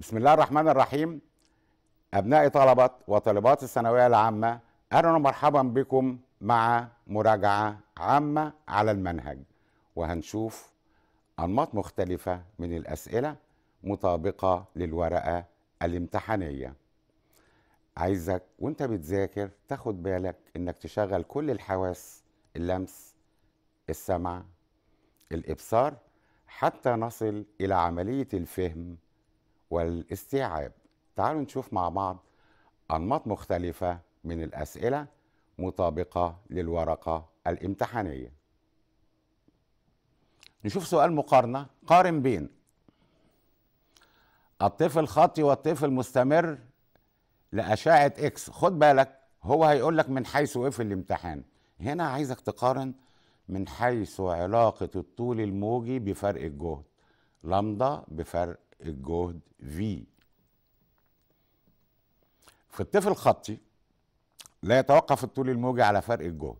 بسم الله الرحمن الرحيم أبناء طلبة وطالبات الثانوية العامة أهلا ومرحبا بكم مع مراجعة عامة على المنهج وهنشوف أنماط مختلفة من الأسئلة مطابقة للورقة الامتحانية عايزك وانت بتذاكر تاخد بالك انك تشغل كل الحواس اللمس السمع الابصار حتى نصل الى عمليه الفهم والاستيعاب تعالوا نشوف مع بعض أنماط مختلفة من الأسئلة مطابقة للورقة الامتحانية نشوف سؤال مقارنة قارن بين الطفل خطي والطفل مستمر لأشعة إكس خد بالك هو هيقول لك من حيث إيه في الامتحان هنا عايزك تقارن من حيث علاقة الطول الموجي بفرق الجهد لمضه بفرق الجهد في في الطيف الخطي لا يتوقف الطول الموجي على فرق الجهد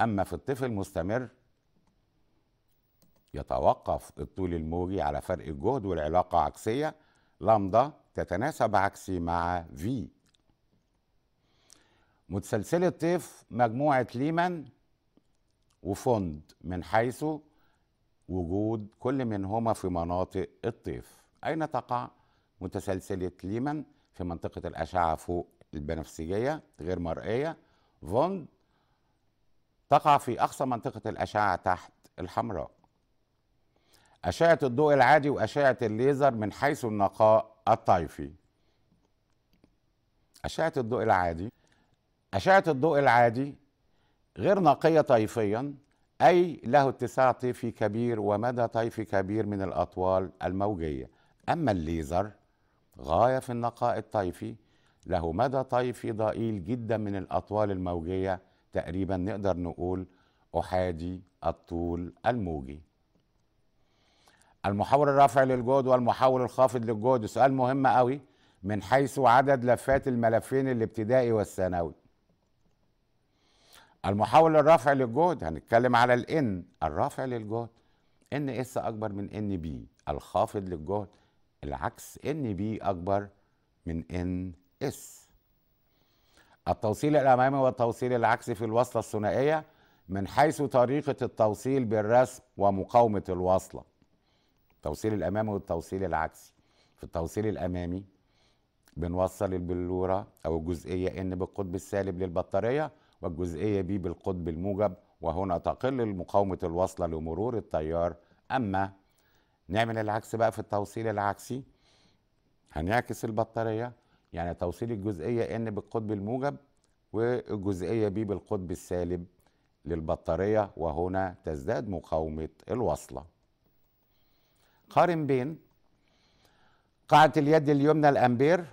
أما في الطيف المستمر يتوقف الطول الموجي على فرق الجهد والعلاقة عكسية لامدا تتناسب عكسي مع في متسلسلة طيف مجموعة ليمان وفوند من حيث وجود كل منهما في مناطق الطيف أين تقع متسلسلة ليمن في منطقة الأشعة فوق البنفسجية غير مرئية فوند تقع في أقصى منطقة الأشعة تحت الحمراء أشعة الضوء العادي وأشعة الليزر من حيث النقاء الطيفي أشعة الضوء العادي أشعة الضوء العادي غير نقية طيفيا أي له اتساع طيفي كبير ومدى طيفي كبير من الأطوال الموجية أما الليزر غاية في النقاء الطيفي له مدى طيفي ضئيل جدا من الأطوال الموجية تقريبا نقدر نقول أحادي الطول الموجي المحاور الرافع للجهد والمحاور الخافض للجهد سؤال مهم قوي من حيث عدد لفات الملفين الابتدائي والثانوي المحاولة الرافع للجهد هنتكلم على الان الرافع للجهد ان اس اكبر من ان بي الخافض للجهد العكس ان بي اكبر من ان اس التوصيل الامامي والتوصيل العكسي في الوصلة الثنائية من حيث طريقة التوصيل بالرسم ومقاومة الوصلة التوصيل الامامي والتوصيل العكسي في التوصيل الامامي بنوصل البلورة او الجزئية ان بالقطب السالب للبطارية والجزئية بي بالقطب الموجب وهنا تقل مقاومة الوصلة لمرور التيار أما نعمل العكس بقى في التوصيل العكسي هنعكس البطارية يعني توصيل الجزئية N بالقطب الموجب والجزئية بي بالقطب السالب للبطارية وهنا تزداد مقاومة الوصلة قارن بين قاعدة اليد اليمنى الأمبير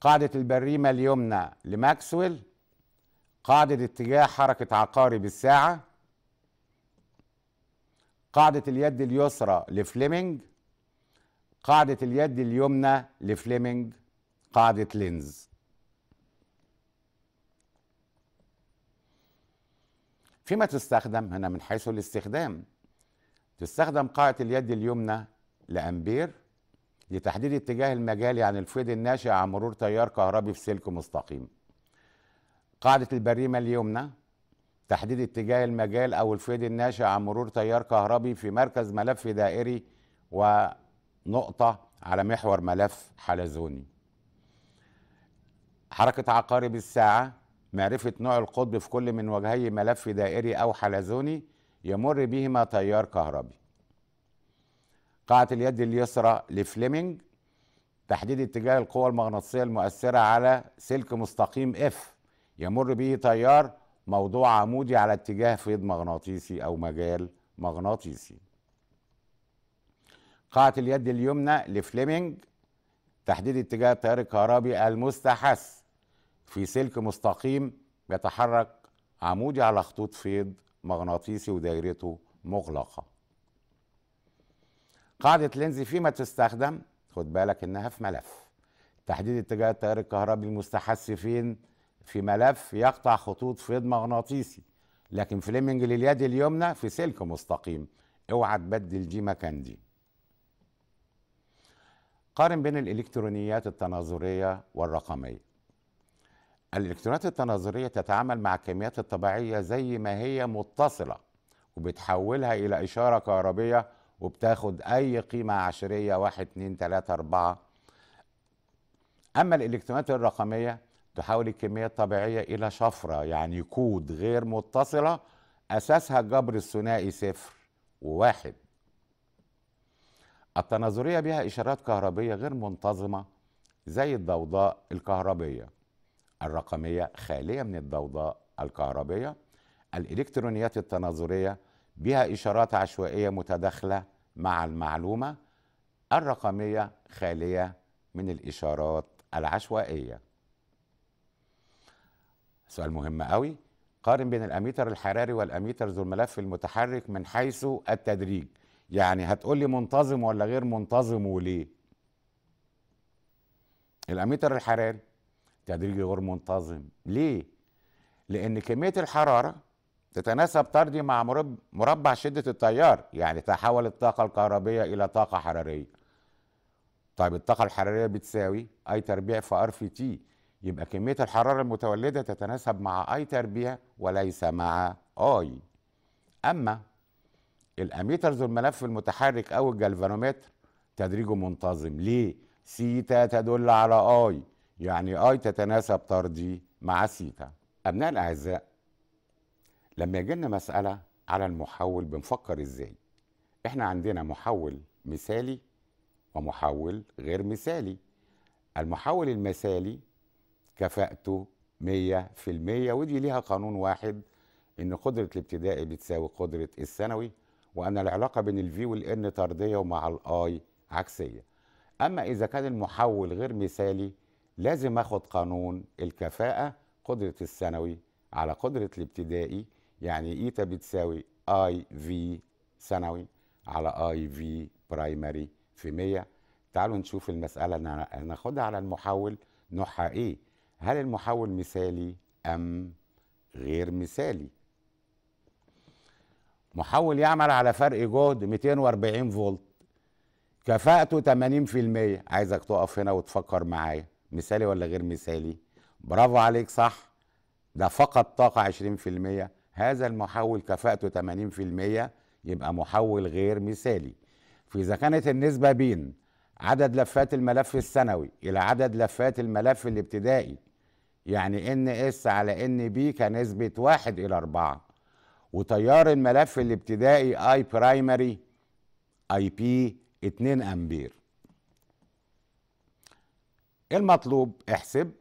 قاعدة البريمة اليمنى لماكسويل قاعدة اتجاه حركة عقارب الساعة قاعدة اليد اليسرى لفليمنج قاعدة اليد اليمنى لفليمنج قاعدة لينز فيما تستخدم هنا من حيث الاستخدام تستخدم قاعدة اليد اليمنى لأمبير لتحديد اتجاه المجالي يعني عن الفيض الناشئ عن مرور تيار كهربي في سلك مستقيم قاعدة البريمة اليمنى تحديد اتجاه المجال أو الفيد الناشئ عن مرور تيار كهربي في مركز ملف دائري ونقطة على محور ملف حلزوني حركة عقارب الساعة معرفة نوع القطب في كل من وجهي ملف دائري أو حلزوني يمر بهما تيار كهربي قاعة اليد اليسرى لفليمنج تحديد اتجاه القوى المغناطيسية المؤثرة على سلك مستقيم F يمر به تيار موضوع عمودي على اتجاه فيض مغناطيسي أو مجال مغناطيسي قاعة اليد اليمنى لفليمنج تحديد اتجاه التيار الكهربي المستحث في سلك مستقيم بيتحرك عمودي على خطوط فيض مغناطيسي ودايرته مغلقة قاعدة لينز فيما تستخدم خد بالك انها في ملف تحديد اتجاه التيار الكهربي المستحث فين في ملف يقطع خطوط فيض مغناطيسي لكن فليمنج لليد اليمنى في سلك مستقيم اوعى تبدل دي مكان دي قارن بين الالكترونيات التناظريه والرقميه الالكترونات التناظريه تتعامل مع الكميات الطبيعيه زي ما هي متصله وبتحولها الى اشاره كهربيه وبتاخد اي قيمه عشريه 1 2 3 4 اما الالكترونات الرقميه تحول الكمية الطبيعية إلى شفرة يعني كود غير متصلة أساسها الجبر الثنائي صفر وواحد التناظرية بها إشارات كهربية غير منتظمة زي الضوضاء الكهربية الرقمية خالية من الضوضاء الكهربية الإلكترونيات التناظرية بها إشارات عشوائية متداخلة مع المعلومة الرقمية خالية من الإشارات العشوائية سؤال مهم قوي قارن بين الاميتر الحراري والاميتر ذو الملف المتحرك من حيث التدريج يعني هتقول لي منتظم ولا غير منتظم وليه الاميتر الحراري تدريجي غير منتظم ليه لان كميه الحراره تتناسب طردي مع مربع شده التيار يعني تحول الطاقه الكهربيه الى طاقه حراريه طيب الطاقه الحراريه بتساوي اي تربيع في ار في تي يبقى كمية الحرارة المتولدة تتناسب مع اي تربيع وليس مع اي اما الاميترز والملف المتحرك او الجلفانومتر تدريجه منتظم ليه سيتا تدل على اي يعني اي تتناسب طردي مع سيتا ابناء الاعزاء لما يجي لنا مساله على المحول بنفكر ازاي احنا عندنا محول مثالي ومحول غير مثالي المحول المثالي كفاءته 100% ودي ليها قانون واحد ان قدره الابتدائي بتساوي قدره الثانوي وان العلاقه بين الفي والان طرديه ومع الاي عكسيه اما اذا كان المحول غير مثالي لازم اخد قانون الكفاءه قدره الثانوي على قدره الابتدائي يعني ايتا e بتساوي اي في ثانوي على اي في برايمري في 100 تعالوا نشوف المساله ناخدها على المحول نوعها ايه هل المحول مثالي أم غير مثالي محول يعمل على فرق جهد 240 فولت كفاءته 80% عايزك تقف هنا وتفكر معايا مثالي ولا غير مثالي برافو عليك صح ده فقط طاقة 20% هذا المحول كفاءته 80% يبقى محول غير مثالي فإذا كانت النسبة بين عدد لفات الملف السنوي إلى عدد لفات الملف الابتدائي يعني ان اس على ان بي كنسبه واحد الى اربعه وتيار الملف الابتدائي اي برايمري اي بي 2 امبير المطلوب احسب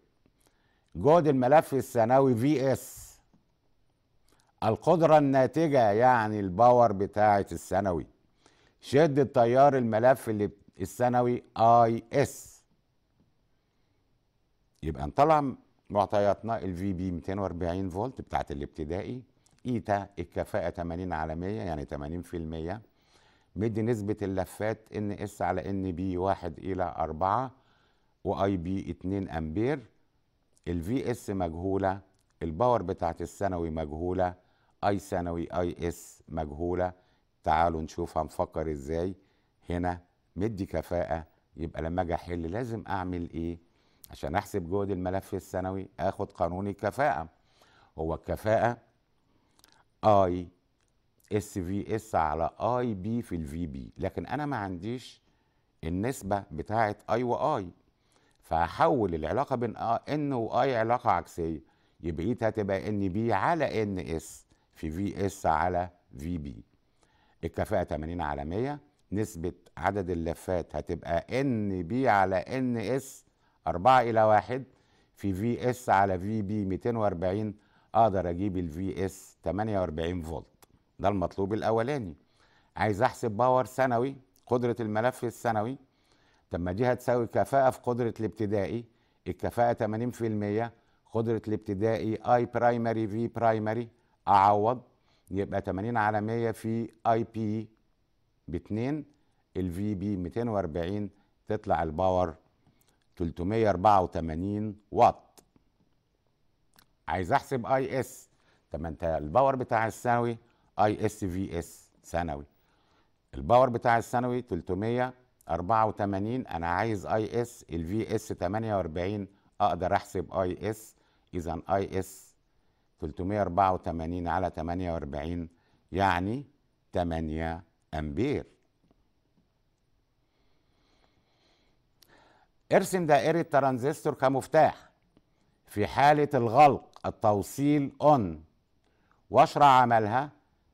جهد الملف الثانوي في اس القدرة الناتجة يعني الباور بتاعة الثانوي شدة تيار الملف الثانوي اي اس يبقى نطلع معطياتنا الفي بي 240 فولت بتاعت الابتدائي ايتا الكفاءه 80 على 100 يعني 80% مدي نسبه اللفات ان اس على ان بي 1 الى 4 واي بي 2 امبير الفي اس مجهوله الباور بتاعت الثانوي مجهوله اي ثانوي اي اس مجهوله تعالوا نشوف هنفكر ازاي هنا مدي كفاءه يبقى لما اجي احل لازم اعمل ايه عشان احسب جهد الملف السنوي اخد قانون الكفاءه هو الكفاءه اي اس في اس على اي بي في الفي بي لكن انا ما عنديش النسبه بتاعه اي واي فهحول العلاقه بين ان واي علاقه عكسيه يبقى ايه هتبقى ان بي على ان اس في في اس على في بي الكفاءه 80 على 100 نسبه عدد اللفات هتبقى ان بي على ان اس 4 الى 1 في في اس على في بي 240 اقدر اجيب الفي اس 48 فولت ده المطلوب الاولاني عايز احسب باور سنوي قدره الملف السنوي طب ما دي هتساوي كفاءه في قدره الابتدائي الكفاءه 80% قدره الابتدائي اي برايمري في برايمري اعوض يبقى 80 على 100 في اي بي ب 2 الفي بي 240 تطلع الباور 384 واط عايز احسب اي اس طب انت الباور بتاع الثانوي اي اس في اس ثانوي الباور بتاع الثانوي 384 انا عايز اي اس الفي اس 48 اقدر احسب اي اس اذا اي اس 384 على 48 يعني 8 امبير ارسم دائرة ترانزستور كمفتاح في حالة الغلق التوصيل اون واشرح عملها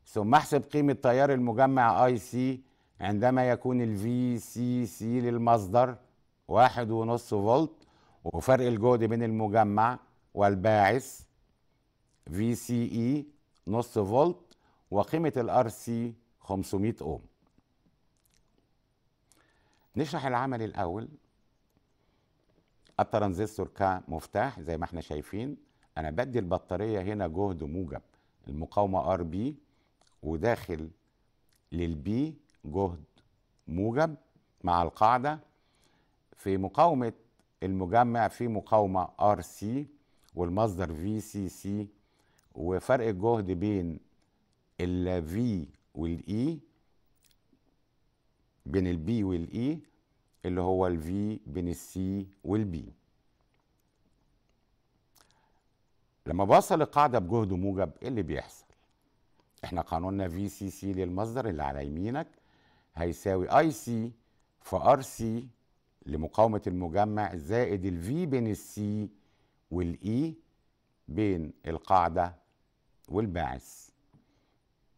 ثم احسب قيمة تيار المجمع اي سي عندما يكون الفي سي سي للمصدر واحد ونص فولت وفرق الجهد بين المجمع والباعث في سي اي نص فولت وقيمة الار سي 500 اوم نشرح العمل الاول الترانزستور كمفتاح زي ما احنا شايفين انا بدي البطاريه هنا جهد موجب المقاومه ار بي وداخل للبي جهد موجب مع القاعده في مقاومه المجمع في مقاومه ار سي والمصدر في سي سي وفرق الجهد بين ال V والاي e، بين البي والاي e. اللي هو الفي بين السي والبي لما بوصل القاعدة بجهد موجب ايه اللي بيحصل احنا قانوننا في سي سي للمصدر اللي على يمينك هيساوي اي سي في ار سي لمقاومة المجمع زائد الفي بين السي والاي e بين القاعدة والباعث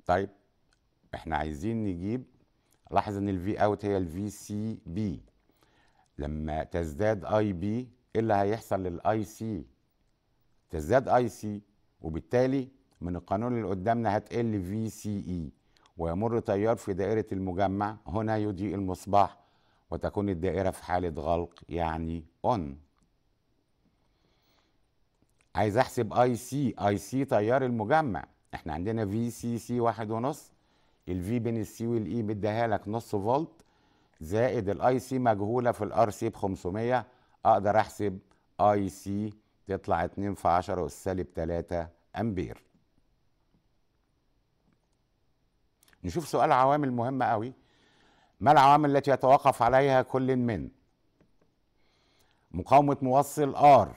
طيب احنا عايزين نجيب لاحظ ان الفي اوت هي الفي سي بي لما تزداد اي بي ايه اللي هيحصل للاي سي تزداد اي سي وبالتالي من القانون اللي قدامنا هتقل في سي اي ويمر تيار في دائرة المجمع هنا يضيء المصباح وتكون الدائرة في حالة غلق يعني اون عايز احسب اي سي اي سي تيار المجمع احنا عندنا في سي سي واحد ونص الفي بين السي والاي e مديها لك نص فولت زائد الاي سي مجهوله في الار سي ب 500 اقدر احسب اي سي تطلع 2 في 10 والسالب 3 امبير نشوف سؤال عوامل مهمه قوي ما العوامل التي يتوقف عليها كل من مقاومه موصل ار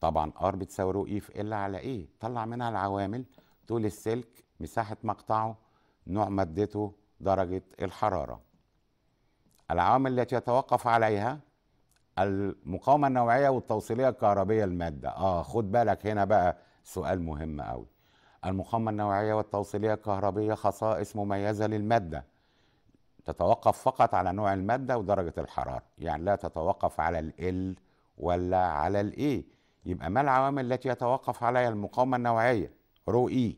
طبعا ار بتساوي اي e في ال على ايه طلع منها العوامل طول السلك مساحه مقطعه نوع مادته درجه الحراره العوامل التي يتوقف عليها المقاومة النوعية والتوصيلية الكهربية المادة اه خد بالك هنا بقى سؤال مهم قوي المقاومة النوعية والتوصيلية الكهربية خصائص مميزة للمادة تتوقف فقط على نوع المادة ودرجة الحرارة يعني لا تتوقف على ال ولا على الاي e. يبقى ما العوامل التي يتوقف عليها المقاومة النوعية رو اي e.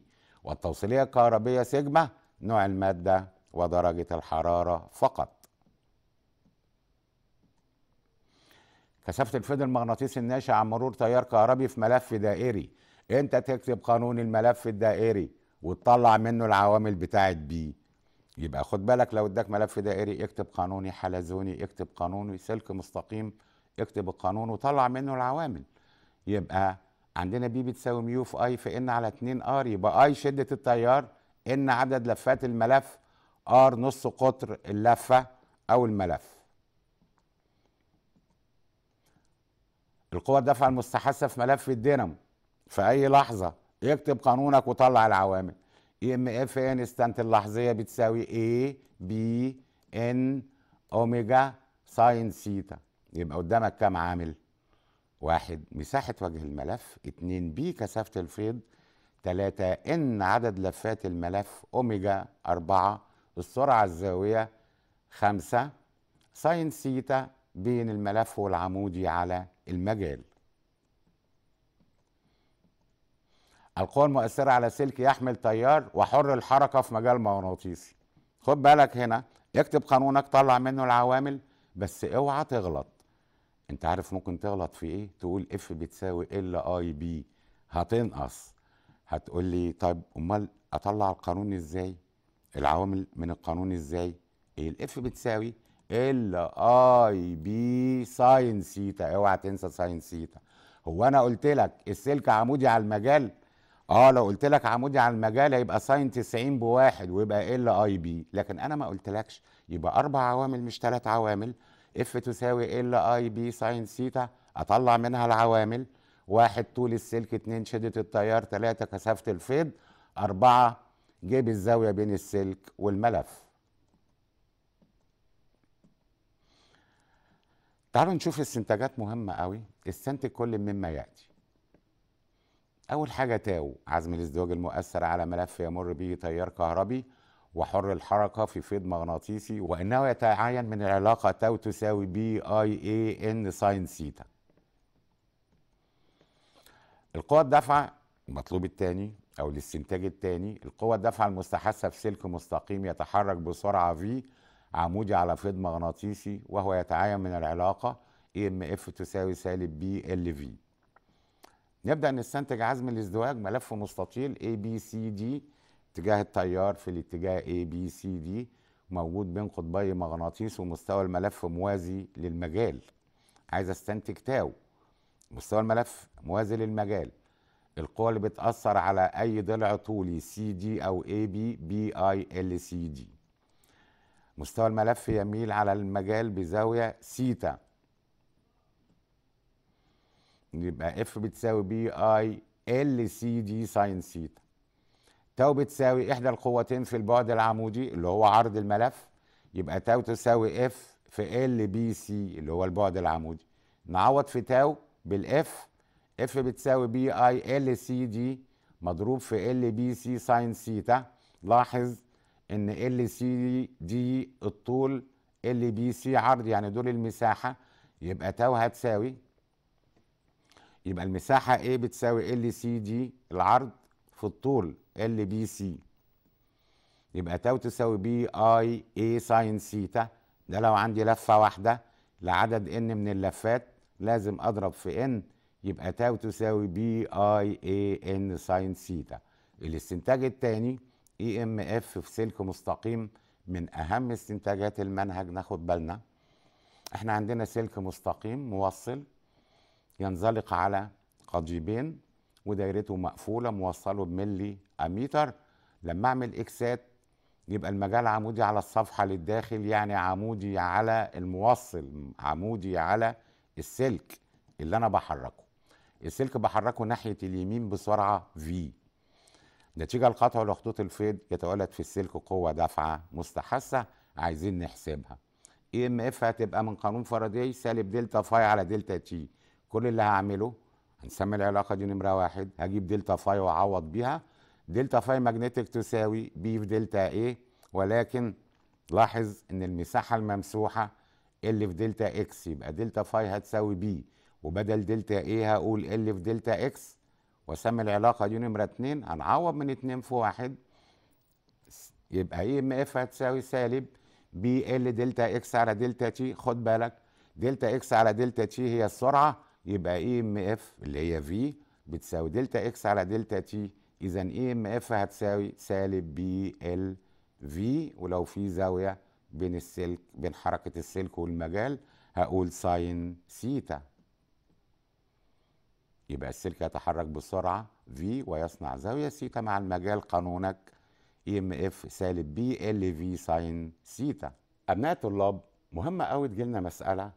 والتوصيلية الكهربية سيجما نوع المادة ودرجة الحرارة فقط كثافه الفيض المغناطيسي الناشئ عن مرور تيار كهربي في ملف دائري انت تكتب قانون الملف الدائري وتطلع منه العوامل بتاعت بي يبقى خد بالك لو اداك ملف دائري اكتب قانوني حلزوني اكتب قانوني سلك مستقيم اكتب القانون وطلع منه العوامل يبقى عندنا بي بتساوي ميو في اي في ان على 2 ار يبقى اي شده التيار ان عدد لفات الملف ار نص قطر اللفه او الملف القوى الدفع المستحثة في ملف الدينامو في أي لحظة اكتب قانونك وطلع العوامل اي ام اف ان استنت اللحظية بتساوي اي بي ان اوميجا ساين سيتا يبقى قدامك كام عامل واحد مساحة وجه الملف اتنين بي كثافة الفيض تلاتة ان عدد لفات الملف اوميجا اربعة السرعة الزاوية خمسة ساين سيتا بين الملف والعمودي على المجال القوى المؤثرة على سلك يحمل تيار وحر الحركة في مجال مغناطيسي خد بالك هنا اكتب قانونك طلع منه العوامل بس اوعى تغلط انت عارف ممكن تغلط في ايه تقول اف بتساوي ال اي بي هتنقص هتقول لي طيب امال اطلع القانون ازاي العوامل من القانون ازاي ايه الاف بتساوي ال اي بي ساين ثيتا اوعى تنسى ساين ثيتا هو انا قلت لك السلك عمودي على المجال اه لو قلت لك عمودي على المجال هيبقى ساين 90 بواحد ويبقى ال اي بي لكن انا ما قلتلكش يبقى اربع عوامل مش ثلاث عوامل اف تساوي ال اي بي ساين ثيتا اطلع منها العوامل واحد طول السلك اتنين شدة التيار تلاتة كثافة الفيض اربعة جيب الزاوية بين السلك والملف تعالوا نشوف استنتاجات مهمة قوي استنتج كل مما يأتي أول حاجة تاو عزم الازدواج المؤثر على ملف يمر به تيار كهربي وحر الحركة في فيض مغناطيسي وأنه يتعين من العلاقة تاو تساوي بي اي اي ان ساين سيتا القوى الدفعة المطلوب الثاني أو الاستنتاج الثاني القوى الدفعة المستحثة في سلك مستقيم يتحرك بسرعة في عمودي على فيض مغناطيسي وهو يتعين من العلاقة EMF تساوي سالب B ال V نبدأ نستنتج عزم الازدواج ملف مستطيل دي اتجاه التيار في الاتجاه دي موجود بين قطبي مغناطيس ومستوى الملف موازي للمجال عايز استنتج تاو مستوى الملف موازي للمجال القوة اللي بتأثر على أي ضلع طولي سي دي أو اي بي بي اي ال سي دي مستوى الملف يميل على المجال بزاوية سيتا يبقى اف بتساوي بي اي ال سي دي ساين سيتا تاو بتساوي احدى القوتين في البعد العمودي اللي هو عرض الملف يبقى تاو تساوي اف في ال بي سي اللي هو البعد العمودي نعوض في تاو بالاف اف بتساوي بي اي ال سي دي مضروب في ال بي سي ساين سيتا لاحظ ان ال سي دي الطول ال بي سي عرض يعني دول المساحه يبقى تاو هتساوي يبقى المساحه ايه بتساوي ال سي دي العرض في الطول ال بي سي يبقى تاو تساوي بي اي اي ساين سيتا ده لو عندي لفه واحده لعدد ان من اللفات لازم اضرب في ان يبقى تاو تساوي بي اي اي ان ساين سيتا الاستنتاج الثاني اي ام اف في سلك مستقيم من اهم استنتاجات المنهج ناخد بالنا احنا عندنا سلك مستقيم موصل ينزلق على قضيبين ودايرته مقفوله موصله بملي اميتر لما اعمل اكسات يبقى المجال عمودي على الصفحه للداخل يعني عمودي على الموصل عمودي على السلك اللي انا بحركه السلك بحركه ناحيه اليمين بسرعه في نتيجة لقطع لخطوط الفيض يتولد في السلك قوة دافعة مستحثة عايزين نحسبها اي ام اف هتبقى من قانون فاراداي سالب دلتا فاي على دلتا تي كل اللي هعمله هنسمي العلاقة دي نمرة واحد هجيب دلتا فاي واعوض بيها دلتا فاي ماجنتيك تساوي بي في دلتا ايه ولكن لاحظ ان المساحة الممسوحة اللي في دلتا اكس يبقى دلتا فاي هتساوي بي وبدل دلتا ايه هقول اللي في دلتا اكس واسمي العلاقه دي نمره اتنين هنعوض من اتنين في واحد يبقى اي ام اف هتساوي سالب بي ال دلتا اكس على دلتا تي خد بالك دلتا اكس على دلتا تي هي السرعه يبقى اي ام اف اللي هي في بتساوي دلتا اكس على دلتا تي اذا اي ام اف هتساوي سالب بي ال في ولو في زاويه بين السلك بين حركه السلك والمجال هقول ساين سيتا يبقى السلك يتحرك بسرعة V ويصنع زاوية سيتا مع المجال قانونك EMF سالب B في ساين سيتا أبناء الطلاب مهمة قوي تجيلنا مسألة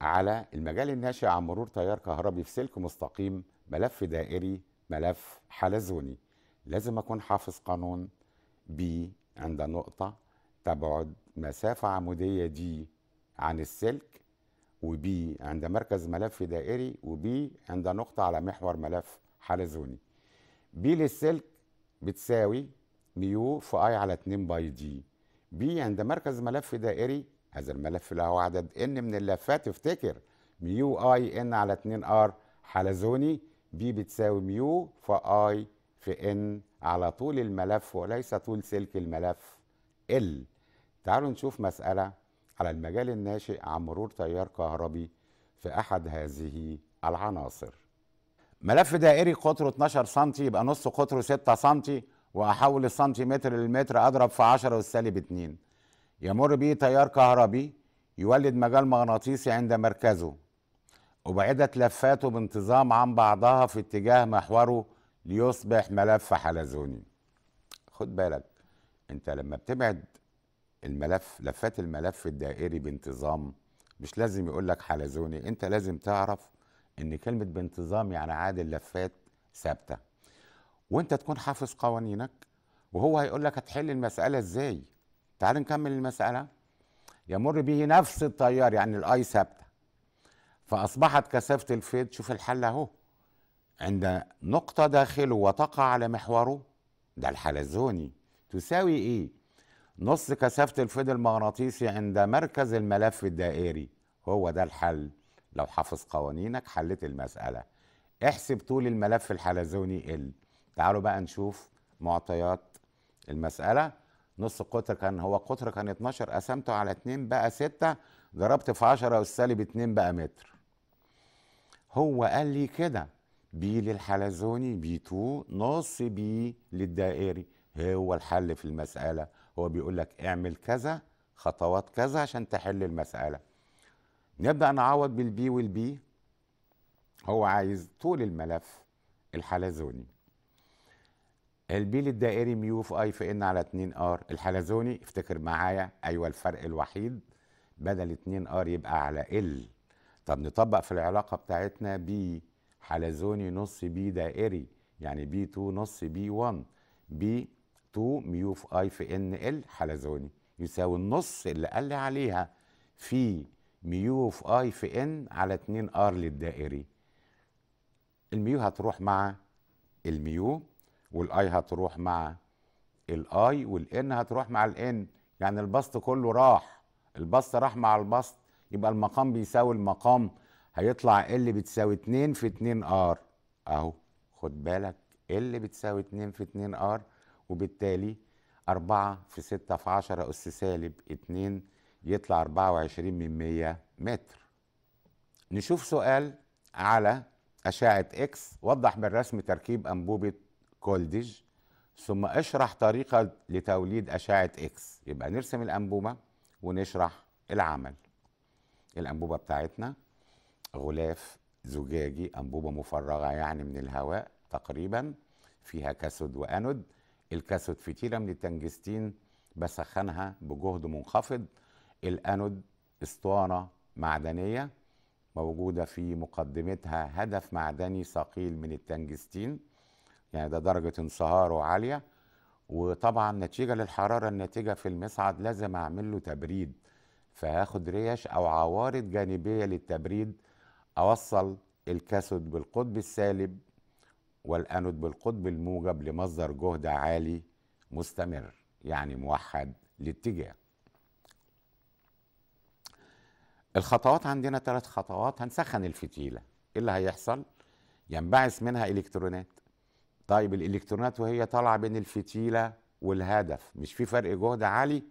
على المجال الناشئ عن مرور تيار كهربي في سلك مستقيم ملف دائري ملف حلزوني لازم أكون حافظ قانون B عند نقطة تبعد مسافة عمودية دي عن السلك وبي عند مركز ملف دائري وبي عند نقطة على محور ملف حلزوني بي للسلك بتساوي ميو في اي على 2 باي دي بي عند مركز ملف دائري هذا الملف له عدد ان من اللفات افتكر ميو اي ان على 2 ار حلزوني بي بتساوي ميو في اي في ان على طول الملف وليس طول سلك الملف ال تعالوا نشوف مسألة على المجال الناشئ عن مرور تيار كهربي في أحد هذه العناصر ملف دائري قطره 12 سم يبقى نص قطره 6 سم وأحول السنتيمتر للمتر أضرب في 10 والسالب 2 يمر به تيار كهربي يولد مجال مغناطيسي عند مركزه أبعدت لفاته بانتظام عن بعضها في اتجاه محوره ليصبح ملف حلزوني خد بالك انت لما بتبعد الملف لفات الملف الدائري بانتظام مش لازم يقول لك حلزوني انت لازم تعرف ان كلمه بانتظام يعني عادل لفات ثابته وانت تكون حافظ قوانينك وهو هيقول لك هتحل المساله ازاي تعال نكمل المساله يمر به نفس التيار يعني الاي ثابته فاصبحت كثافه الفيض شوف الحل اهو عند نقطه داخله وتقع على محوره ده الحلزوني تساوي ايه نص كثافة الفيض المغناطيسي عند مركز الملف الدائري هو ده الحل لو حافظ قوانينك حلت المسألة احسب طول الملف الحلزوني ال تعالوا بقى نشوف معطيات المسألة نص القطر كان هو قطر كان 12 قسمته على 2 بقى 6 ضربت في 10 والسالب 2 بقى متر هو قال لي كده بي للحلزوني بي 2 نص بي للدائري هو الحل في المسألة هو بيقول لك اعمل كذا خطوات كذا عشان تحل المساله نبدا نعوض بالبي والبي هو عايز طول الملف الحلزوني البي للدائري ميو في اي في ان على 2 ار الحلزوني افتكر معايا ايوه الفرق الوحيد بدل 2 ار يبقى على ال طب نطبق في العلاقه بتاعتنا بي حلزوني نص بي دائري يعني بي 2 نص بي 1 بي 2 ميو في اي في ان ال حلزوني يساوي النص اللي قال لي عليها في ميو في اي في ان على 2 ار للدائري الميو هتروح مع الميو والاي هتروح مع الاي والان هتروح مع الان يعني البسط كله راح البسط راح مع البسط يبقى المقام بيساوي المقام هيطلع ال بتساوي 2 في 2 ار اهو خد بالك ال بتساوي 2 في 2 ار وبالتالي 4 في 6 في 10 أس سالب 2 يطلع 24 من 100 متر نشوف سؤال على أشعة إكس وضح بالرسم تركيب أنبوبة كولدج ثم اشرح طريقة لتوليد أشعة إكس يبقى نرسم الأنبوبة ونشرح العمل الأنبوبة بتاعتنا غلاف زجاجي أنبوبة مفرغة يعني من الهواء تقريبا فيها كاسود وأنود الكاثود فتيله من التنجستين بسخنها بجهد منخفض الانود اسطوانه معدنيه موجوده في مقدمتها هدف معدني ثقيل من التنجستين يعني ده درجه انصهاره عاليه وطبعا نتيجه للحراره الناتجه في المصعد لازم اعمل له تبريد فهاخد ريش او عوارض جانبيه للتبريد اوصل الكاسود بالقطب السالب والأنود بالقطب الموجب لمصدر جهد عالي مستمر يعني موحد الاتجاه الخطوات عندنا ثلاث خطوات هنسخن الفتيلة إيه اللي هيحصل؟ ينبعث منها إلكترونات طيب الإلكترونات وهي طالعة بين الفتيلة والهدف مش في فرق جهد عالي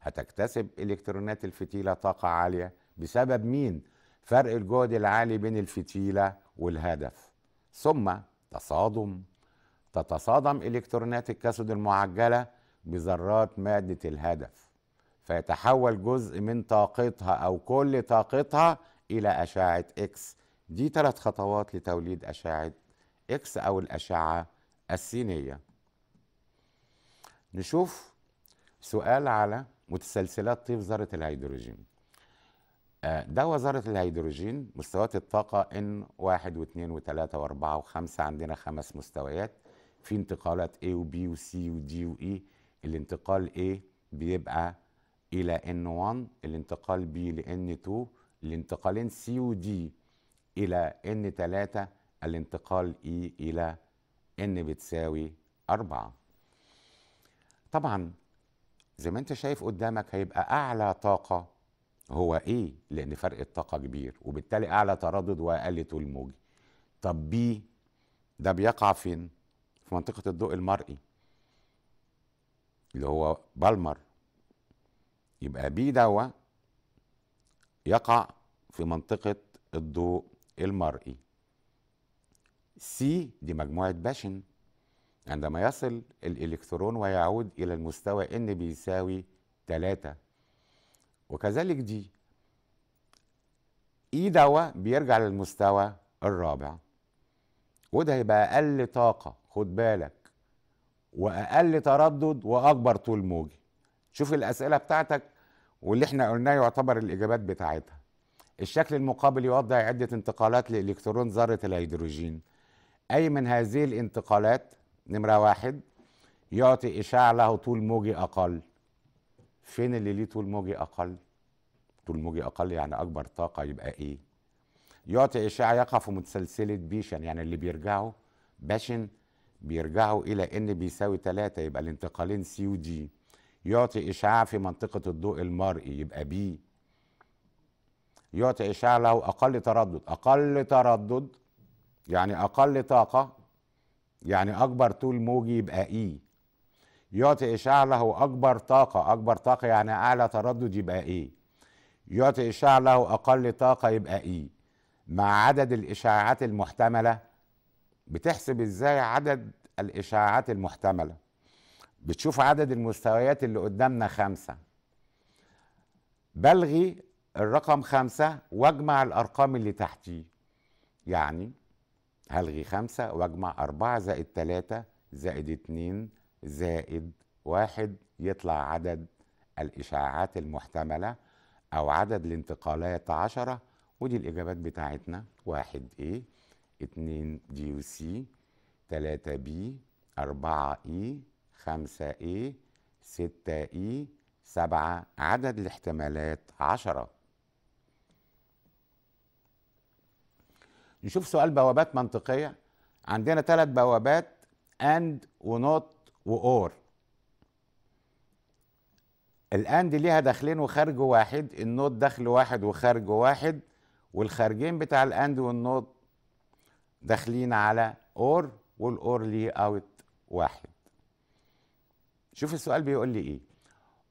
هتكتسب إلكترونات الفتيلة طاقة عالية بسبب مين؟ فرق الجهد العالي بين الفتيلة والهدف ثم تصادم تتصادم الكترونات الكاثود المعجله بذرات ماده الهدف فيتحول جزء من طاقتها او كل طاقتها الى اشعه اكس دي ثلاث خطوات لتوليد اشعه اكس او الاشعه السينيه نشوف سؤال على متسلسلات طيف ذره الهيدروجين آه، ده وزاره الهيدروجين مستويات الطاقه ان واحد واثنين وثلاثه واربعه وخمسه عندنا خمس مستويات في انتقالات A وB وC وD وE الانتقال A بيبقى إلى e N1 الانتقال B ل N2 الانتقالين C وD إلى e N3 الانتقال E إلى e N بتساوي 4 طبعا زي ما انت شايف قدامك هيبقى أعلى طاقة هو ايه لان فرق الطاقه كبير وبالتالي اعلى تردد واقل طول موجي طب بي ده بيقع فين في منطقه الضوء المرئي اللي هو بالمر يبقى بي دوا يقع في منطقه الضوء المرئي سي دي مجموعه باشن عندما يصل الالكترون ويعود الى المستوى ان بيساوي 3 وكذلك دي اي e دوا بيرجع للمستوى الرابع وده هيبقى اقل طاقه خد بالك واقل تردد واكبر طول موجي شوف الاسئله بتاعتك واللي احنا قلناه يعتبر الاجابات بتاعتها الشكل المقابل يوضع عده انتقالات لالكترون ذره الهيدروجين اي من هذه الانتقالات نمره واحد يعطي اشعه له طول موجي اقل فين اللي ليه طول موجي اقل طول موجي اقل يعني اكبر طاقه يبقى ايه يعطي اشعه يقف متسلسله بيشن يعني اللي بيرجعوا باشن بيرجعوا الى ان بيساوي 3 يبقى الانتقالين سي ودي يعطي اشعاع في منطقه الضوء المرئي يبقى بي يعطي اشعاع له اقل تردد اقل تردد يعني اقل طاقه يعني اكبر طول موجي يبقى اي e. يعطي إشعة له أكبر طاقة أكبر طاقة يعني أعلى تردد يبقى إيه يعطي إشعة له أقل طاقة يبقى إيه مع عدد الإشعاعات المحتملة بتحسب إزاي عدد الإشعاعات المحتملة بتشوف عدد المستويات اللي قدامنا خمسة بلغي الرقم خمسة واجمع الأرقام اللي تحتيه يعني هلغي خمسة واجمع أربعة زائد تلاتة زائد اتنين زائد واحد يطلع عدد الإشاعات المحتملة أو عدد الانتقالات عشرة ودي الإجابات بتاعتنا واحد A اتنين دي و سي تلاتة B أربعة E خمسة A ستة E سبعة عدد الاحتمالات عشرة نشوف سؤال بوابات منطقية عندنا ثلاث بوابات and و not وأور الآن دي ليها داخلين وخارج واحد النود داخل واحد وخارج واحد والخارجين بتاع الأند والنود داخلين على أور والأور ليه أوت واحد شوف السؤال بيقول لي إيه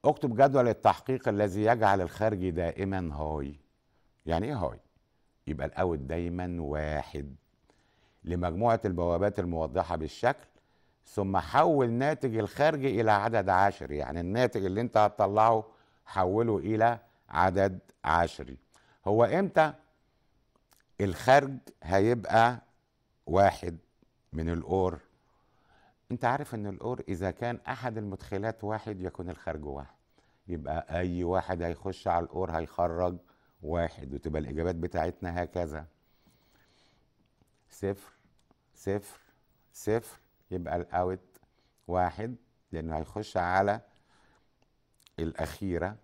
اكتب جدول التحقيق الذي يجعل الخارجي دائما هاي يعني ايه هاي يبقى الاوت دايما واحد لمجموعه البوابات الموضحه بالشكل ثم حول ناتج الخارج إلى عدد عشري يعني الناتج اللي أنت هتطلعه حوله إلى عدد عشري هو إمتى الخارج هيبقى واحد من الأور أنت عارف أن الأور إذا كان أحد المدخلات واحد يكون الخارج واحد يبقى أي واحد هيخش على الأور هيخرج واحد وتبقى الإجابات بتاعتنا هكذا صفر صفر صفر يبقى الاوت واحد لانه هيخش على الاخيره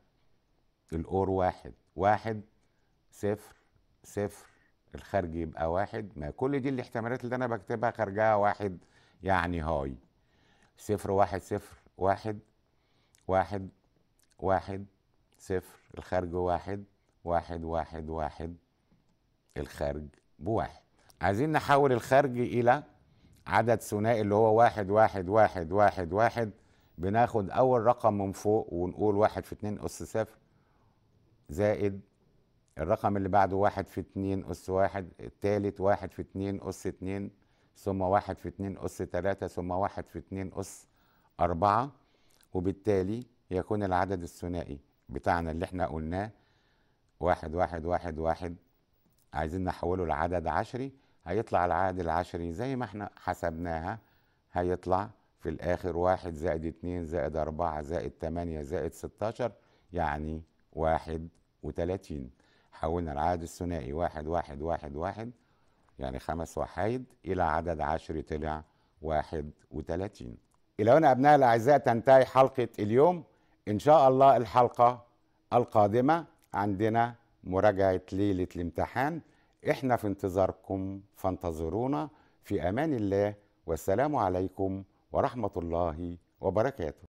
الاور واحد واحد صفر صفر الخارج يبقى واحد ما كل دي الاحتمالات اللي انا بكتبها خارجها واحد يعني هاي صفر واحد صفر واحد واحد واحد صفر الخارج واحد واحد واحد واحد الخارج بواحد عايزين نحول الخارج الى عدد ثنائي اللي هو واحد واحد واحد واحد واحد بناخد أول رقم من فوق ونقول واحد في اتنين أس صفر زائد الرقم اللي بعده واحد في اتنين أس واحد التالت واحد في اتنين أس اتنين ثم واحد في اتنين أس تلاتة ثم واحد في اتنين أس أربعة وبالتالي يكون العدد الثنائي بتاعنا اللي احنا قلناه واحد واحد واحد واحد عايزين نحوله لعدد عشري هيطلع العائد العشري زي ما احنا حسبناها هيطلع في الآخر واحد زائد اتنين زائد أربعة زائد تمانية زائد ستاشر يعني واحد وتلاتين حولنا العائد الثنائي واحد واحد واحد واحد يعني خمس وحايد إلى عدد عشري طلع واحد وتلاتين إلى هنا ابناء الأعزاء تنتهي حلقة اليوم إن شاء الله الحلقة القادمة عندنا مراجعة ليلة الامتحان احنا في انتظاركم فانتظرونا في امان الله والسلام عليكم ورحمه الله وبركاته